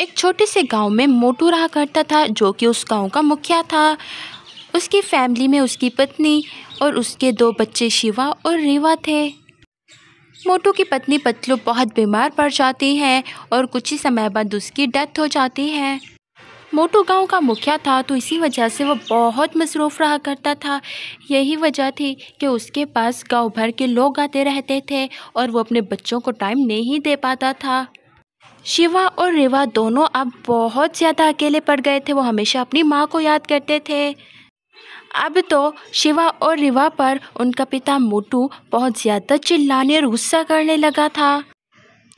एक छोटे से गांव में मोटू रहा करता था जो कि उस गांव का मुखिया था उसकी फैमिली में उसकी पत्नी और उसके दो बच्चे शिवा और रीवा थे मोटू की पत्नी पतलू बहुत बीमार पड़ जाती है और कुछ ही समय बाद उसकी डेथ हो जाती है मोटू गांव का मुखिया था तो इसी वजह से वह बहुत मसरूफ़ रहा करता था यही वजह थी कि उसके पास गांव भर के लोग आते रहते थे और वो अपने बच्चों को टाइम नहीं दे पाता था शिवा और रेवा दोनों अब बहुत ज़्यादा अकेले पड़ गए थे वो हमेशा अपनी माँ को याद करते थे अब तो शिवा और रिवा पर उनका पिता मोटू बहुत ज़्यादा चिल्लाने और गुस्सा करने लगा था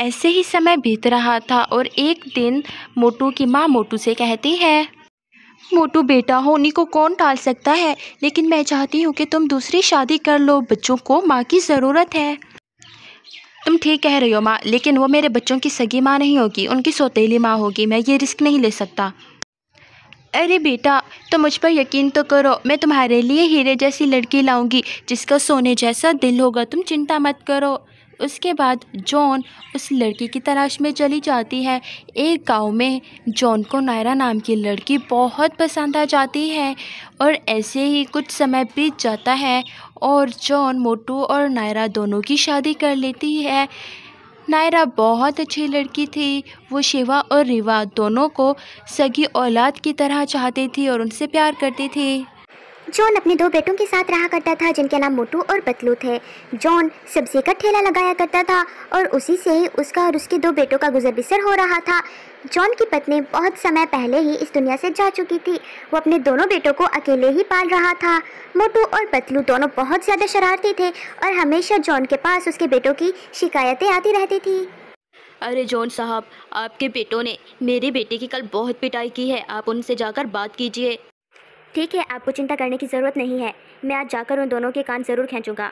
ऐसे ही समय बीत रहा था और एक दिन मोटू की माँ मोटू से कहती है मोटू बेटा हो उन्हीं को कौन टाल सकता है लेकिन मैं चाहती हूँ कि तुम दूसरी शादी कर लो बच्चों को माँ की ज़रूरत है तुम ठीक कह रही हो माँ लेकिन वो मेरे बच्चों की सगी माँ नहीं होगी उनकी सौतीली माँ होगी मैं ये रिस्क नहीं ले सकता अरे बेटा तो मुझ पर यकीन तो करो मैं तुम्हारे लिए हीरे जैसी लड़की लाऊंगी जिसका सोने जैसा दिल होगा तुम चिंता मत करो उसके बाद जॉन उस लड़की की तलाश में चली जाती है एक गांव में जॉन को नायरा नाम की लड़की बहुत पसंद आ जाती है और ऐसे ही कुछ समय बीत जाता है और जॉन मोटू और नायरा दोनों की शादी कर लेती है नायरा बहुत अच्छी लड़की थी वो शिवा और रिवा दोनों को सगी औलाद की तरह चाहती थी और उनसे प्यार करती थी जॉन अपने दो बेटों के साथ रहा करता था जिनके नाम मोटू और बतलू थे जॉन सब्जी का ठेला लगाया करता था और उसी से ही उसका और उसके दो बेटों का गुजर बसर हो रहा था जॉन की पत्नी बहुत समय पहले ही इस दुनिया से जा चुकी थी वो अपने दोनों बेटों को अकेले ही पाल रहा था मोटू और पतलू दोनों बहुत ज़्यादा शरारती थे और हमेशा जॉन के पास उसके बेटों की शिकायतें आती रहती थी अरे जॉन साहब आपके बेटों ने मेरे बेटे की कल बहुत पिटाई की है आप उनसे जाकर बात कीजिए ठीक है आपको चिंता करने की ज़रूरत नहीं है मैं आज जाकर उन दोनों के कान ज़रूर खींचूँगा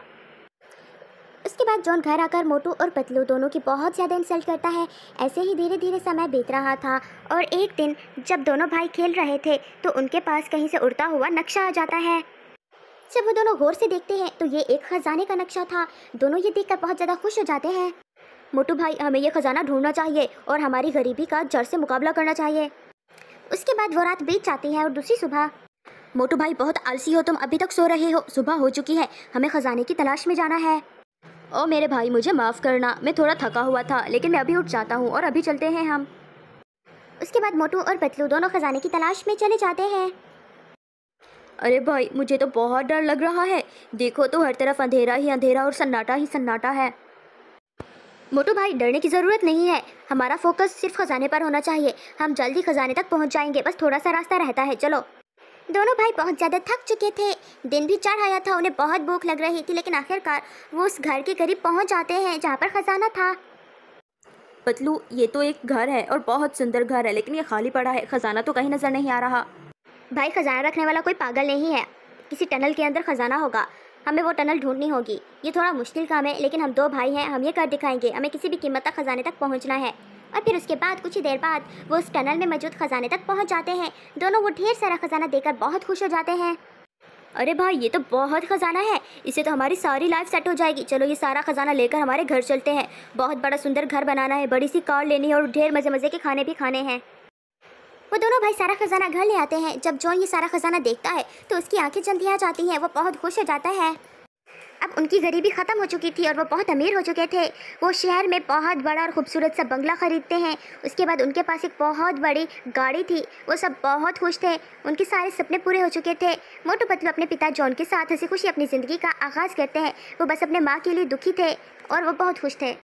उसके बाद जॉन घर आकर मोटू और पतलू दोनों की बहुत ज़्यादा इंसल्ट करता है ऐसे ही धीरे धीरे समय बीत रहा था और एक दिन जब दोनों भाई खेल रहे थे तो उनके पास कहीं से उड़ता हुआ नक्शा आ जाता है जब वो दोनों गौर से देखते हैं तो ये एक ख़जाने का नक्शा था दोनों ये देखकर बहुत ज़्यादा खुश हो जाते हैं मोटू भाई हमें यह ख़जाना ढूंढना चाहिए और हमारी गरीबी का जड़ से मुकाबला करना चाहिए उसके बाद वो रात बीत जाती है और दूसरी सुबह मोटू भाई बहुत आलसी हो तुम अभी तक सो रहे हो सुबह हो चुकी है हमें ख़जाने की तलाश में जाना है ओ मेरे भाई मुझे माफ़ करना मैं थोड़ा थका हुआ था लेकिन मैं अभी उठ जाता हूँ और अभी चलते हैं हम उसके बाद मोटू और पतलू दोनों ख़जाने की तलाश में चले जाते हैं अरे भाई मुझे तो बहुत डर लग रहा है देखो तो हर तरफ अंधेरा ही अंधेरा और सन्नाटा ही सन्नाटा है मोटू भाई डरने की ज़रूरत नहीं है हमारा फोकस सिर्फ खजाने पर होना चाहिए हम जल्दी खजाने तक पहुंच जाएंगे बस थोड़ा सा रास्ता रहता है चलो दोनों भाई बहुत ज़्यादा थक चुके थे दिन भी चढ़ आया था उन्हें बहुत भूख लग रही थी लेकिन आखिरकार वो उस घर के करीब पहुंच जाते हैं जहाँ पर ख़जाना था पतलू ये तो एक घर है और बहुत सुंदर घर है लेकिन ये खाली पड़ा है ख़जाना तो कहीं नज़र नहीं आ रहा भाई ख़जाना रखने वाला कोई पागल नहीं है किसी टनल के अंदर ख़जाना होगा हमें वो टनल ढूंढनी होगी ये थोड़ा मुश्किल काम है लेकिन हम दो भाई हैं हम ये कर दिखाएंगे हमें किसी भी कीमत तक ख़जाने तक पहुँचना है और फिर उसके बाद कुछ ही देर बाद वो उस टनल में मौजूद खजाने तक पहुंच जाते हैं दोनों वो ढेर सारा खजाना देकर बहुत खुश हो जाते हैं अरे भाई ये तो बहुत खजाना है इससे तो हमारी सारी लाइफ सेट हो जाएगी चलो ये सारा खजाना लेकर हमारे घर चलते हैं बहुत बड़ा सुंदर घर बनाना है बड़ी सी कार लेनी है और ढेर मज़े मज़े के खाने भी खाने हैं वो दोनों भाई सारा खजाना घर ले आते हैं जब जॉन ये सारा खजाना देखता है तो उसकी आंखें जल्दी आ जाती हैं वो बहुत खुश हो जाता है अब उनकी गरीबी ख़त्म हो चुकी थी और वो बहुत अमीर हो चुके थे वो शहर में बहुत बड़ा और ख़ूबसूरत सा बंगला ख़रीदते हैं उसके बाद उनके पास एक बहुत बड़ी गाड़ी थी वो सब बहुत खुश थे उनके सारे सपने पूरे हो चुके थे मोटू पतलू अपने पिता जॉन के साथ हंसी खुशी अपनी ज़िंदगी का आगाज़ करते हैं वो बस अपने माँ के लिए दुखी थे और वो बहुत खुश थे